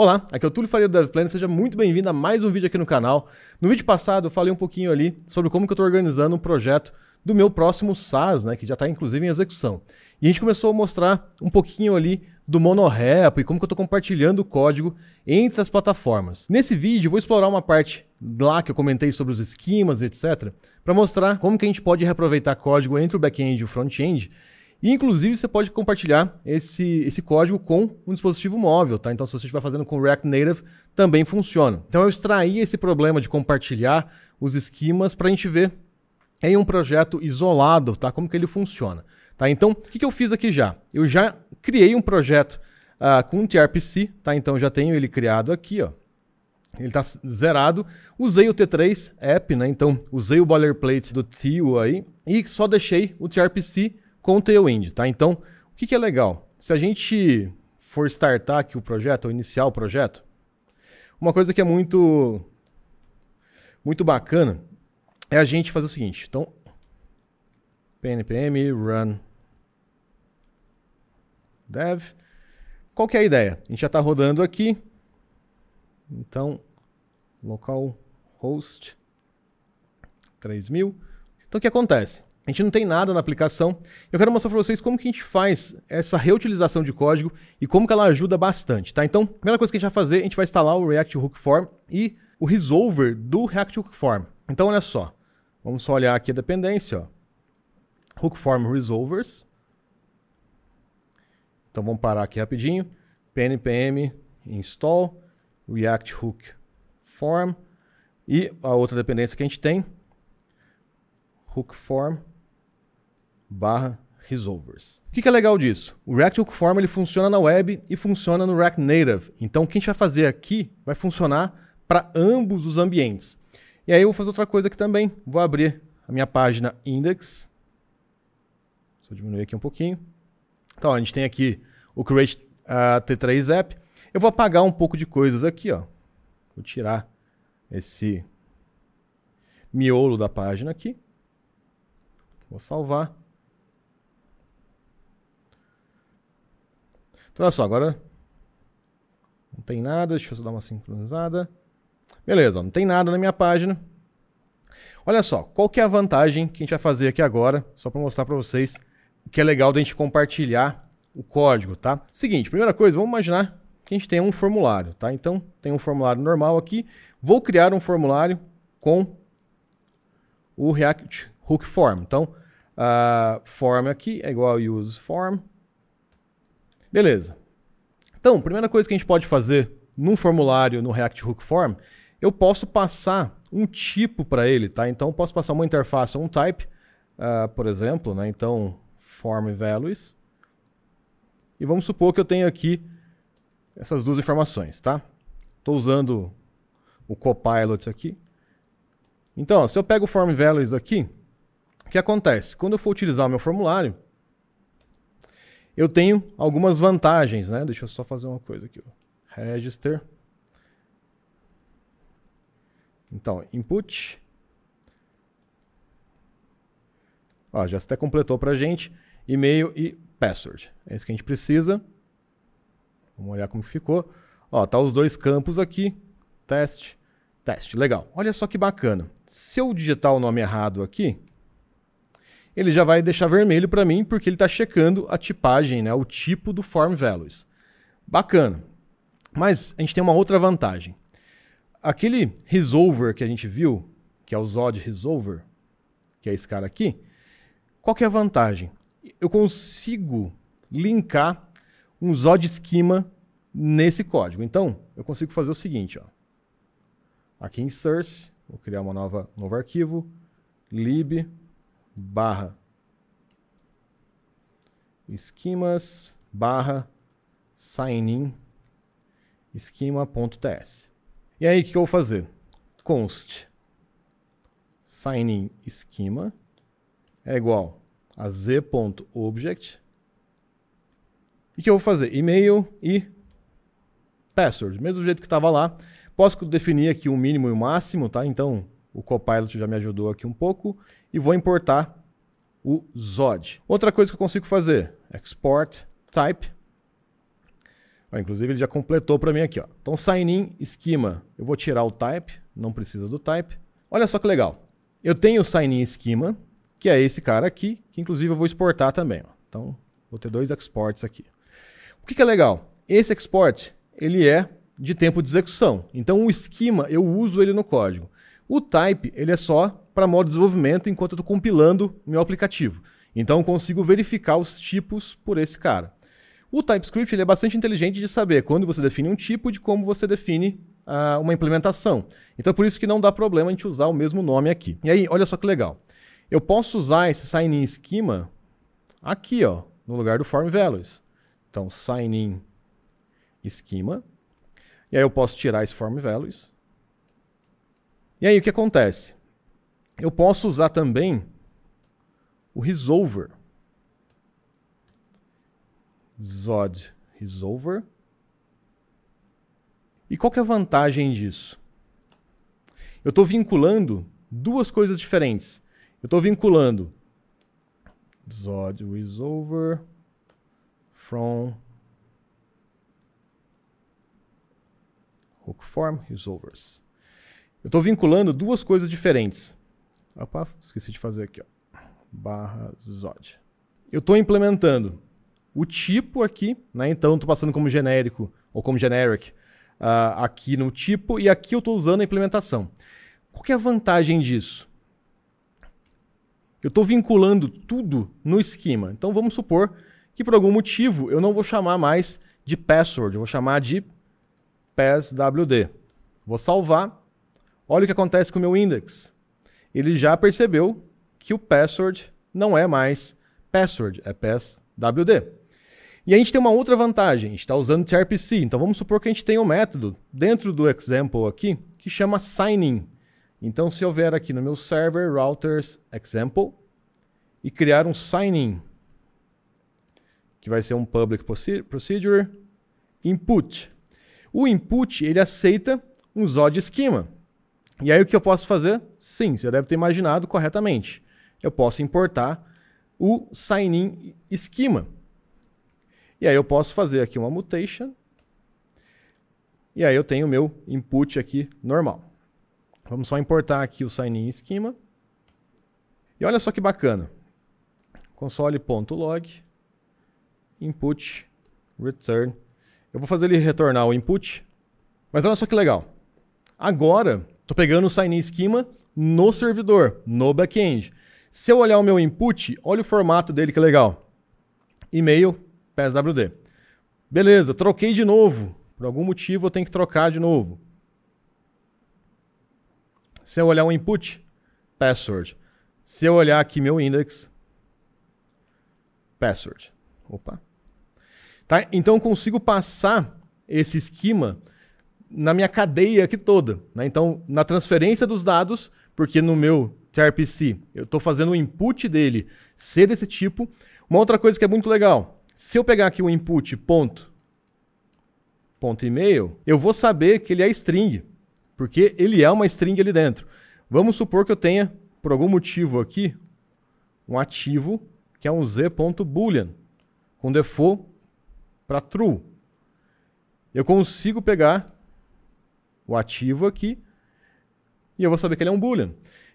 Olá, aqui é o Túlio Faria do DevPlan, seja muito bem-vindo a mais um vídeo aqui no canal. No vídeo passado eu falei um pouquinho ali sobre como que eu estou organizando um projeto do meu próximo SaaS, né, que já está inclusive em execução. E a gente começou a mostrar um pouquinho ali do monorepo e como que eu estou compartilhando o código entre as plataformas. Nesse vídeo eu vou explorar uma parte lá que eu comentei sobre os esquemas, etc, para mostrar como que a gente pode reaproveitar código entre o back-end e o front-end inclusive, você pode compartilhar esse, esse código com um dispositivo móvel, tá? Então, se você estiver fazendo com React Native, também funciona. Então, eu extraí esse problema de compartilhar os esquemas para a gente ver em um projeto isolado, tá? Como que ele funciona, tá? Então, o que, que eu fiz aqui já? Eu já criei um projeto uh, com TRPC, tá? Então, já tenho ele criado aqui, ó. Ele está zerado. Usei o T3 app, né? Então, usei o boilerplate do Tio aí e só deixei o TRPC com Tailwind, tá? Então, o que, que é legal? Se a gente for startar aqui o projeto, ou iniciar o projeto, uma coisa que é muito, muito bacana é a gente fazer o seguinte. Então, npm run dev. Qual que é a ideia? A gente já está rodando aqui. Então, localhost 3000. Então, o que acontece? A gente não tem nada na aplicação. Eu quero mostrar para vocês como que a gente faz essa reutilização de código e como que ela ajuda bastante, tá? Então, a primeira coisa que a gente vai fazer, a gente vai instalar o React Hook Form e o resolver do React Hook Form. Então, olha só. Vamos só olhar aqui a dependência, ó. Hook Form Resolvers. Então, vamos parar aqui rapidinho. npm install React Hook Form e a outra dependência que a gente tem, Hook Form barra resolvers. O que, que é legal disso? O React Form ele funciona na web e funciona no React Native. Então, o que a gente vai fazer aqui vai funcionar para ambos os ambientes. E aí eu vou fazer outra coisa aqui também. Vou abrir a minha página index. Vou diminuir aqui um pouquinho. Então, ó, a gente tem aqui o Create uh, ah, T3 App. Eu vou apagar um pouco de coisas aqui, ó. Vou tirar esse miolo da página aqui. Vou salvar. Então, olha só, agora não tem nada, deixa eu dar uma sincronizada. Beleza, ó, não tem nada na minha página. Olha só, qual que é a vantagem que a gente vai fazer aqui agora, só para mostrar para vocês que é legal da gente compartilhar o código, tá? Seguinte, primeira coisa, vamos imaginar que a gente tem um formulário, tá? Então, tem um formulário normal aqui. Vou criar um formulário com o React Hook Form. Então, uh, form aqui é igual a use form. Beleza. Então, primeira coisa que a gente pode fazer num formulário no React Hook Form, eu posso passar um tipo para ele, tá? Então, eu posso passar uma interface, um type, uh, por exemplo, né? Então, form values. E vamos supor que eu tenho aqui essas duas informações, tá? Estou usando o Copilot aqui. Então, ó, se eu pego o form values aqui, o que acontece? Quando eu for utilizar o meu formulário, eu tenho algumas vantagens, né? Deixa eu só fazer uma coisa aqui. Register. Então, input. Ó, já até completou para gente. E-mail e password. É isso que a gente precisa. Vamos olhar como ficou. Ó, tá os dois campos aqui. Teste, teste. Legal. Olha só que bacana. Se eu digitar o nome errado aqui, ele já vai deixar vermelho para mim porque ele está checando a tipagem, né, o tipo do form values. Bacana. Mas a gente tem uma outra vantagem. Aquele resolver que a gente viu, que é o Zod Resolver, que é esse cara aqui, qual que é a vantagem? Eu consigo linkar um Zod Schema nesse código. Então, eu consigo fazer o seguinte, ó. Aqui em source, vou criar uma nova novo arquivo, lib barra esquemas barra signin esquema.ts. E aí, o que eu vou fazer? Const signin esquema é igual a z.object. E o que eu vou fazer? E-mail e password. Mesmo jeito que estava lá. Posso definir aqui o um mínimo e o um máximo, tá? Então, o Copilot já me ajudou aqui um pouco. E vou importar o Zod. Outra coisa que eu consigo fazer, export type. inclusive ele já completou para mim aqui. Ó. Então sign in, esquema. Eu vou tirar o type, não precisa do type. Olha só que legal. Eu tenho o sign in esquema, que é esse cara aqui, que inclusive eu vou exportar também. Ó. Então vou ter dois exports aqui. O que, que é legal? Esse export ele é de tempo de execução. Então o esquema eu uso ele no código. O type, ele é só para modo de desenvolvimento enquanto eu estou compilando meu aplicativo. Então eu consigo verificar os tipos por esse cara. O TypeScript ele é bastante inteligente de saber quando você define um tipo de como você define uh, uma implementação. Então é por isso que não dá problema a gente usar o mesmo nome aqui. E aí, olha só que legal. Eu posso usar esse sign in schema aqui, ó, no lugar do form values. Então sign in schema. E aí eu posso tirar esse form values e aí o que acontece? Eu posso usar também o resolver. Zod resolver. E qual que é a vantagem disso? Eu estou vinculando duas coisas diferentes. Eu estou vinculando Zod resolver from hook form resolvers. Eu estou vinculando duas coisas diferentes. Opa, esqueci de fazer aqui, ó. Barra Zod. Eu estou implementando o tipo aqui, né? Então, estou passando como genérico ou como generic uh, aqui no tipo e aqui eu estou usando a implementação. Qual que é a vantagem disso? Eu estou vinculando tudo no esquema. Então, vamos supor que por algum motivo eu não vou chamar mais de password, eu vou chamar de passwd. Vou salvar Olha o que acontece com o meu index. Ele já percebeu que o password não é mais password, é passwd. E a gente tem uma outra vantagem, a gente está usando tRPC. Então vamos supor que a gente tem um método dentro do example aqui que chama signin. Então se houver aqui no meu server routers example e criar um signin que vai ser um public procedure input. O input ele aceita um ZOD esquema. E aí o que eu posso fazer? Sim, você deve ter imaginado corretamente. Eu posso importar o sign-in esquema. E aí eu posso fazer aqui uma mutation. E aí eu tenho o meu input aqui normal. Vamos só importar aqui o sign-in esquema. E olha só que bacana. console.log input return. Eu vou fazer ele retornar o input. Mas olha só que legal. Agora Estou pegando o Sign-in Schema no servidor, no back-end. Se eu olhar o meu input, olha o formato dele que é legal. E-mail, PSWD. Beleza, troquei de novo. Por algum motivo eu tenho que trocar de novo. Se eu olhar o input, password. Se eu olhar aqui meu index, password. Opa. Tá? Então eu consigo passar esse esquema na minha cadeia aqui toda. Né? Então, na transferência dos dados, porque no meu TRPC eu estou fazendo o input dele ser desse tipo. Uma outra coisa que é muito legal, se eu pegar aqui o input ponto, ponto e eu vou saber que ele é string, porque ele é uma string ali dentro. Vamos supor que eu tenha, por algum motivo aqui, um ativo que é um z.boolean, com default para true. Eu consigo pegar o ativo aqui, e eu vou saber que ele é um Boolean.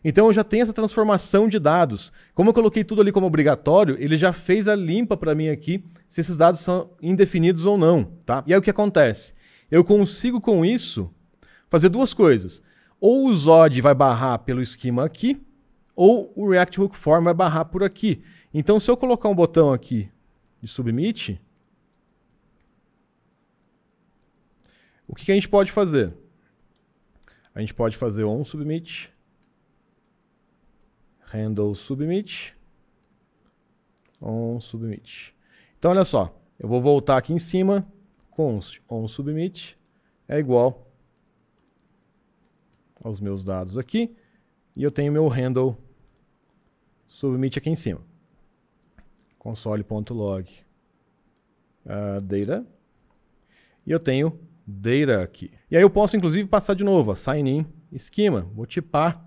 Então eu já tenho essa transformação de dados. Como eu coloquei tudo ali como obrigatório, ele já fez a limpa para mim aqui se esses dados são indefinidos ou não. Tá? E aí o que acontece? Eu consigo com isso fazer duas coisas. Ou o Zod vai barrar pelo esquema aqui, ou o React Hook Form vai barrar por aqui. Então se eu colocar um botão aqui de submit, o que, que a gente pode fazer? A gente pode fazer on submit, handle submit, on submit. Então, olha só, eu vou voltar aqui em cima, const on submit é igual aos meus dados aqui, e eu tenho meu handle submit aqui em cima. console.log uh, ah, data, e eu tenho data aqui. E aí eu posso, inclusive, passar de novo, ó, sign in esquema. Vou tipar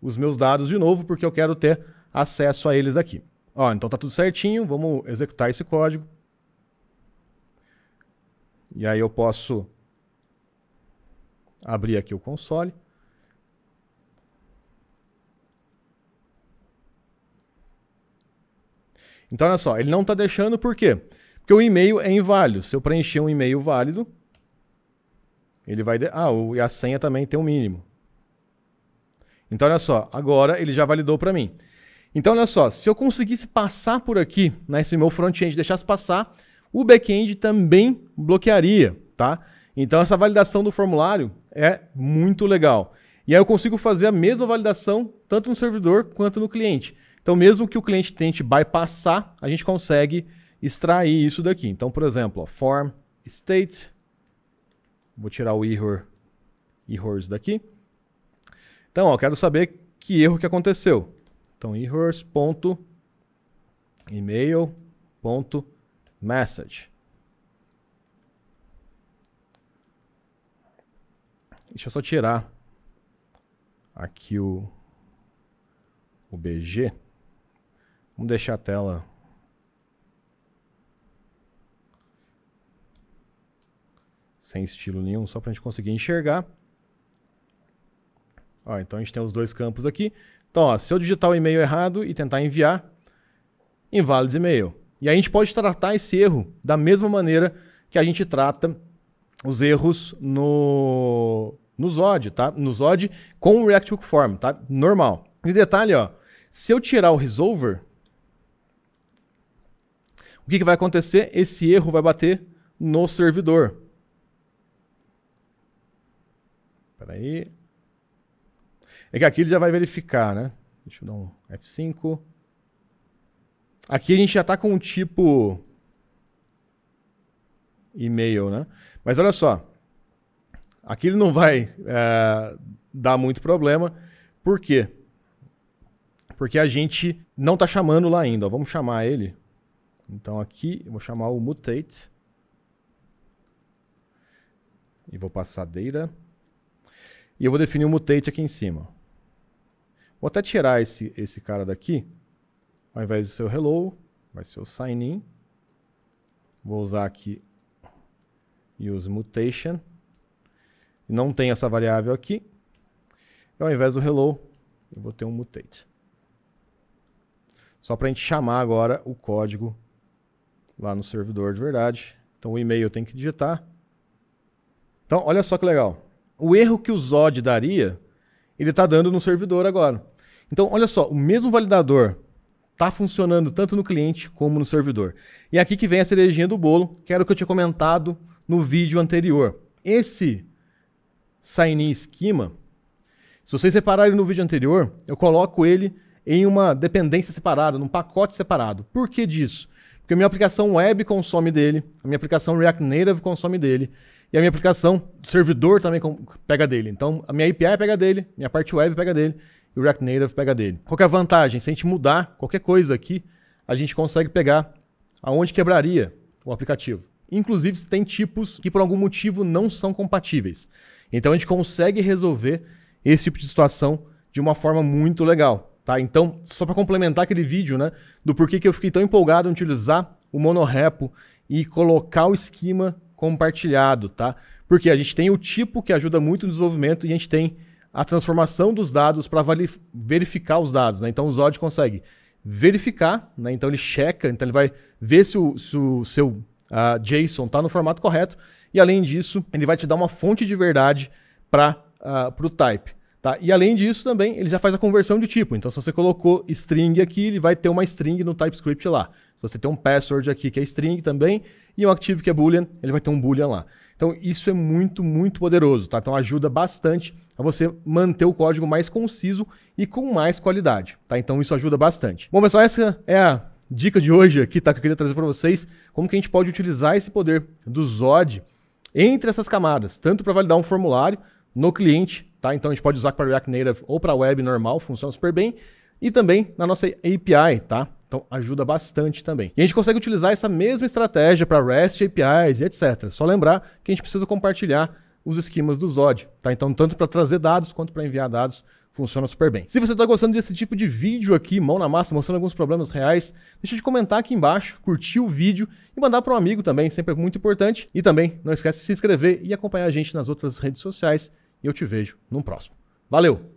os meus dados de novo, porque eu quero ter acesso a eles aqui. Ó, então tá tudo certinho, vamos executar esse código. E aí eu posso abrir aqui o console. Então, olha só, ele não está deixando por quê? Porque o e-mail é inválido. Se eu preencher um e-mail válido, ele vai. De... Ah, o... e a senha também tem um mínimo. Então, olha só, agora ele já validou para mim. Então, olha só, se eu conseguisse passar por aqui, né, meu front-end deixasse passar, o back-end também bloquearia, tá? Então, essa validação do formulário é muito legal. E aí eu consigo fazer a mesma validação tanto no servidor quanto no cliente. Então, mesmo que o cliente tente bypassar, a gente consegue extrair isso daqui. Então, por exemplo, ó, form state, vou tirar o error, errors daqui. Então, ó, quero saber que erro que aconteceu. Então, errors.email.message. Deixa eu só tirar aqui o, o BG. Vamos deixar a tela sem estilo nenhum, só para a gente conseguir enxergar. Ó, então a gente tem os dois campos aqui. Então, ó, se eu digitar o e-mail errado e tentar enviar, inválido e-mail. E a gente pode tratar esse erro da mesma maneira que a gente trata os erros no, no Zod, tá? No Zod com o React Hook Form, tá? Normal. E detalhe, ó, se eu tirar o resolver, o que, que vai acontecer? Esse erro vai bater no servidor. Peraí. É que aqui ele já vai verificar, né? Deixa eu dar um F5. Aqui a gente já está com um tipo e-mail, né? Mas olha só, aqui ele não vai é, dar muito problema, por quê? Porque a gente não está chamando lá ainda, ó. vamos chamar ele. Então aqui eu vou chamar o mutate e vou passar data. E eu vou definir o mutate aqui em cima. Vou até tirar esse, esse cara daqui. Ao invés de ser o hello, vai ser o sign in. Vou usar aqui use mutation. Não tem essa variável aqui. E ao invés do hello, eu vou ter um mutate. Só para a gente chamar agora o código lá no servidor de verdade. Então o e-mail tem que digitar. Então olha só que legal o erro que o Zod daria, ele está dando no servidor agora. Então, olha só, o mesmo validador está funcionando tanto no cliente como no servidor. E é aqui que vem a cerejinha do bolo, que era o que eu tinha comentado no vídeo anterior. Esse sign-in esquema, se vocês repararem no vídeo anterior, eu coloco ele em uma dependência separada, num pacote separado. Por que disso? Porque a minha aplicação web consome dele, a minha aplicação React Native consome dele, e a minha aplicação servidor também pega dele. Então, a minha API pega dele, minha parte web pega dele, e o React Native pega dele. Qual é a vantagem? Se a gente mudar qualquer coisa aqui, a gente consegue pegar aonde quebraria o aplicativo. Inclusive, tem tipos que por algum motivo não são compatíveis. Então, a gente consegue resolver esse tipo de situação de uma forma muito legal. Tá? Então, só para complementar aquele vídeo, né, do porquê que eu fiquei tão empolgado em utilizar o monorepo e colocar o esquema compartilhado, tá? Porque a gente tem o tipo que ajuda muito no desenvolvimento e a gente tem a transformação dos dados para verificar os dados, né? Então o Zod consegue verificar, né? Então ele checa, então ele vai ver se o, se o seu uh, JSON está no formato correto e além disso ele vai te dar uma fonte de verdade para uh, ah, o type. Tá? E além disso também, ele já faz a conversão de tipo. Então, se você colocou string aqui, ele vai ter uma string no TypeScript lá. Se você tem um password aqui, que é string também, e um active que é boolean, ele vai ter um boolean lá. Então, isso é muito, muito poderoso. Tá? Então, ajuda bastante a você manter o código mais conciso e com mais qualidade. Tá? Então, isso ajuda bastante. Bom, pessoal, essa é a dica de hoje aqui tá? que eu queria trazer para vocês. Como que a gente pode utilizar esse poder do Zod entre essas camadas, tanto para validar um formulário no cliente Tá? Então a gente pode usar para React Native ou para web normal, funciona super bem. E também na nossa API, tá? Então ajuda bastante também. E a gente consegue utilizar essa mesma estratégia para REST APIs e etc. Só lembrar que a gente precisa compartilhar os esquemas do Zod, tá? Então tanto para trazer dados quanto para enviar dados funciona super bem. Se você está gostando desse tipo de vídeo aqui, mão na massa, mostrando alguns problemas reais, deixa de comentar aqui embaixo, curtir o vídeo e mandar para um amigo também, sempre é muito importante. E também não esquece de se inscrever e acompanhar a gente nas outras redes sociais e eu te vejo num próximo. Valeu!